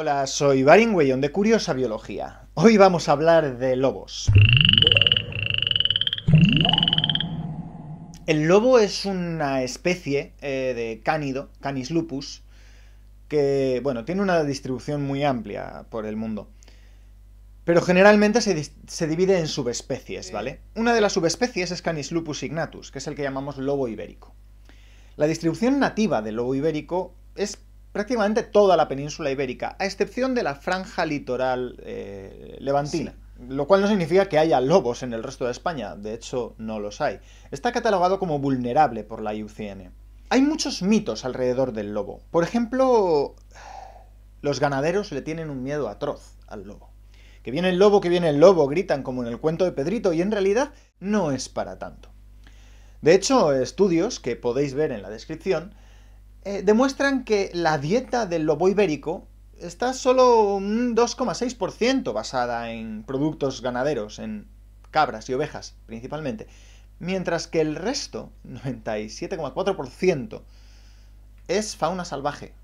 Hola, soy Barin de Curiosa Biología. Hoy vamos a hablar de lobos. El lobo es una especie eh, de cánido, Canis lupus, que, bueno, tiene una distribución muy amplia por el mundo. Pero generalmente se, se, divide en subespecies, ¿vale? Una de las subespecies es Canis lupus ignatus, que es el que llamamos lobo ibérico. La distribución nativa del lobo ibérico es prácticamente toda la península ibérica, a excepción de la franja litoral eh, levantina. Lo cual no significa que haya lobos en el resto de España, de hecho no los hay. Está catalogado como vulnerable por la IUCN. Hay muchos mitos alrededor del lobo. Por ejemplo, los ganaderos le tienen un miedo atroz al lobo. Que viene el lobo, que viene el lobo, gritan como en el cuento de Pedrito, y en realidad no es para tanto. De hecho, estudios que podéis ver en la descripción eh, demuestran que la dieta del lobo ibérico está solo un 2,6% basada en productos ganaderos, en cabras y ovejas principalmente, mientras que el resto, 97,4%, es fauna salvaje.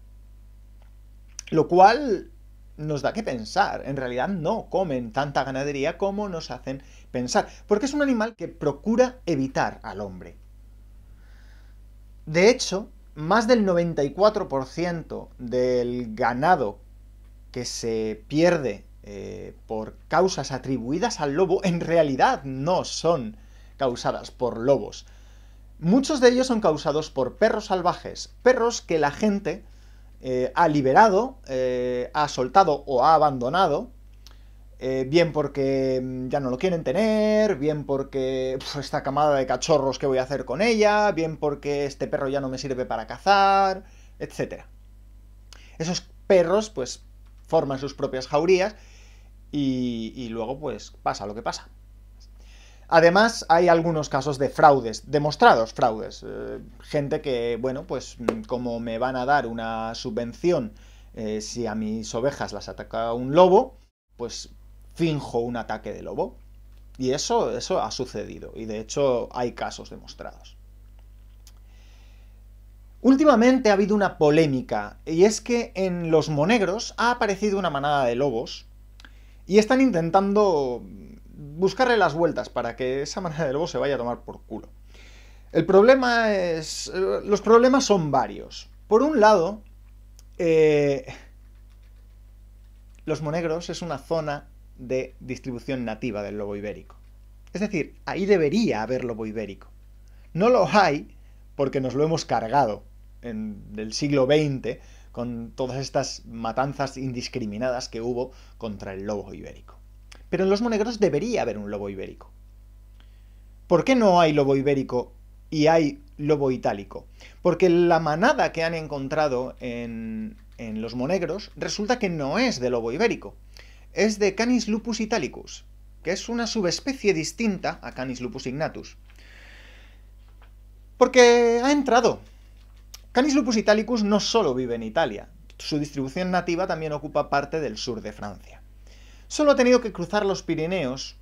Lo cual nos da que pensar. En realidad no comen tanta ganadería como nos hacen pensar, porque es un animal que procura evitar al hombre. De hecho, más del 94% del ganado que se pierde eh, por causas atribuidas al lobo en realidad no son causadas por lobos. Muchos de ellos son causados por perros salvajes, perros que la gente eh, ha liberado, eh, ha soltado o ha abandonado eh, bien porque mm, ya no lo quieren tener, bien porque esta camada de cachorros que voy a hacer con ella, bien porque este perro ya no me sirve para cazar, etc. Esos perros pues forman sus propias jaurías y, luego pues pasa lo que pasa. Además, hay algunos casos de fraudes, demostrados fraudes. Eh, gente que, bueno, pues mm, como me van a dar una subvención eh, si a mis ovejas las ataca un lobo, pues finjo un ataque de lobo. Y eso, eso ha sucedido, y de hecho hay casos demostrados. Últimamente ha habido una polémica, y es que en Los Monegros ha aparecido una manada de lobos, y están intentando buscarle las vueltas para que esa manada de lobos se vaya a tomar por culo. El problema es... Los problemas son varios. Por un lado, eh, Los Monegros es una zona de distribución nativa del lobo ibérico. Es decir, ahí debería haber lobo ibérico. No lo hay porque nos lo hemos cargado en, el siglo XX con todas estas matanzas indiscriminadas que hubo contra el lobo ibérico. Pero en los monegros debería haber un lobo ibérico. ¿Por qué no hay lobo ibérico y hay lobo itálico? Porque la manada que han encontrado en, en los monegros resulta que no es de lobo ibérico, es de Canis lupus italicus, que es una subespecie distinta a Canis lupus ignatus. Porque ha entrado. Canis lupus italicus no solo vive en Italia, su distribución nativa también ocupa parte del sur de Francia. Solo ha tenido que cruzar los Pirineos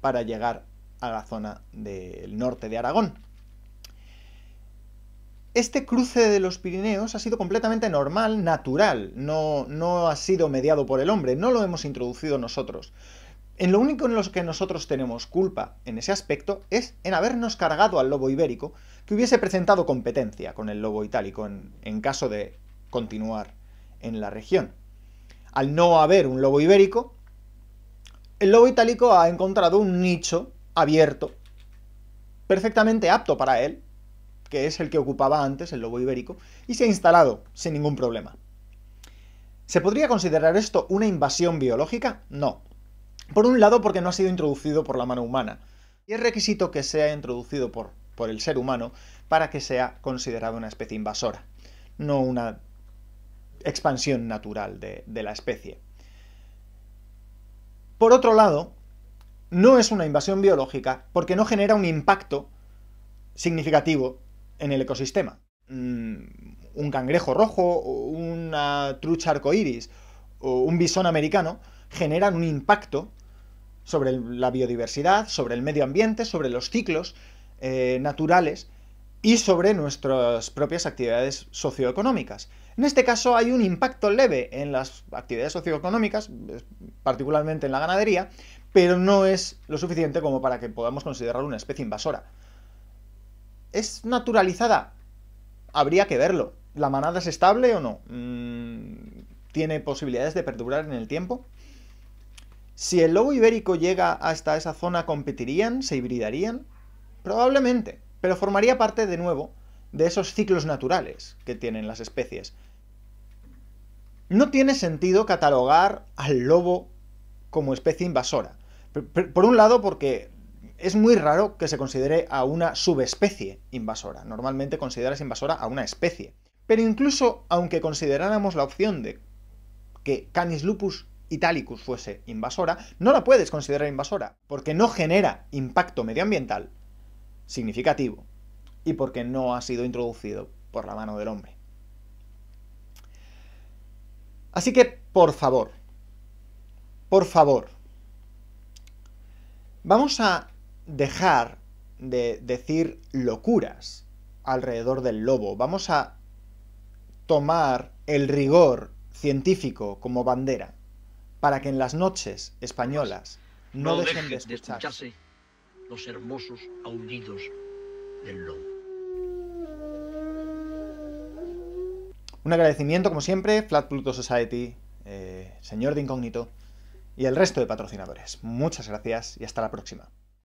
para llegar a la zona del norte de Aragón. Este cruce de los Pirineos ha sido completamente normal, natural, no, ha sido mediado por el hombre, no lo hemos introducido nosotros. En lo único en lo que nosotros tenemos culpa en ese aspecto es en habernos cargado al lobo ibérico que hubiese presentado competencia con el lobo itálico en caso de continuar en la región. Al no haber un lobo ibérico, el lobo itálico ha encontrado un nicho abierto, perfectamente apto para él, que es el que ocupaba antes el lobo ibérico, y se ha instalado sin ningún problema. ¿Se podría considerar esto una invasión biológica? No. Por un lado, porque no ha sido introducido por la mano humana. Y es requisito que sea introducido por, por el ser humano para que sea considerado una especie invasora, no una expansión natural de, de la especie. Por otro lado, no es una invasión biológica porque no genera un impacto significativo en el ecosistema. Mm, un cangrejo rojo, una trucha arcoíris o un bisón americano generan un impacto sobre la biodiversidad, sobre el medio ambiente, sobre los ciclos eh, naturales y sobre nuestras propias actividades socioeconómicas. En este caso hay un impacto leve en las actividades socioeconómicas, particularmente en la ganadería, pero no es lo suficiente como para que podamos considerarlo una especie invasora. ¿Es naturalizada? Habría que verlo. ¿La manada es estable o no? Mm, ¿Tiene posibilidades de perdurar en el tiempo? Si el lobo ibérico llega hasta esa zona, ¿competirían? ¿Se hibridarían? Probablemente, pero formaría parte de nuevo de esos ciclos naturales que tienen las especies. No tiene sentido catalogar al lobo como especie invasora. Por un lado, porque es muy raro que se considere a una subespecie invasora. Normalmente consideras invasora a una especie. Pero incluso aunque consideráramos la opción de que Canis lupus italicus fuese invasora, no la puedes considerar invasora, porque no genera impacto medioambiental significativo y porque no ha sido introducido por la mano del hombre. Así que, por favor, por favor, vamos a dejar de decir locuras alrededor del lobo. Vamos a tomar el rigor científico como bandera para que en las noches españolas no, dejen de, escucharse los hermosos aullidos del lobo. Un agradecimiento, como siempre, Flat Pluto Society, eh, señor de incógnito y el resto de patrocinadores. Muchas gracias y hasta la próxima.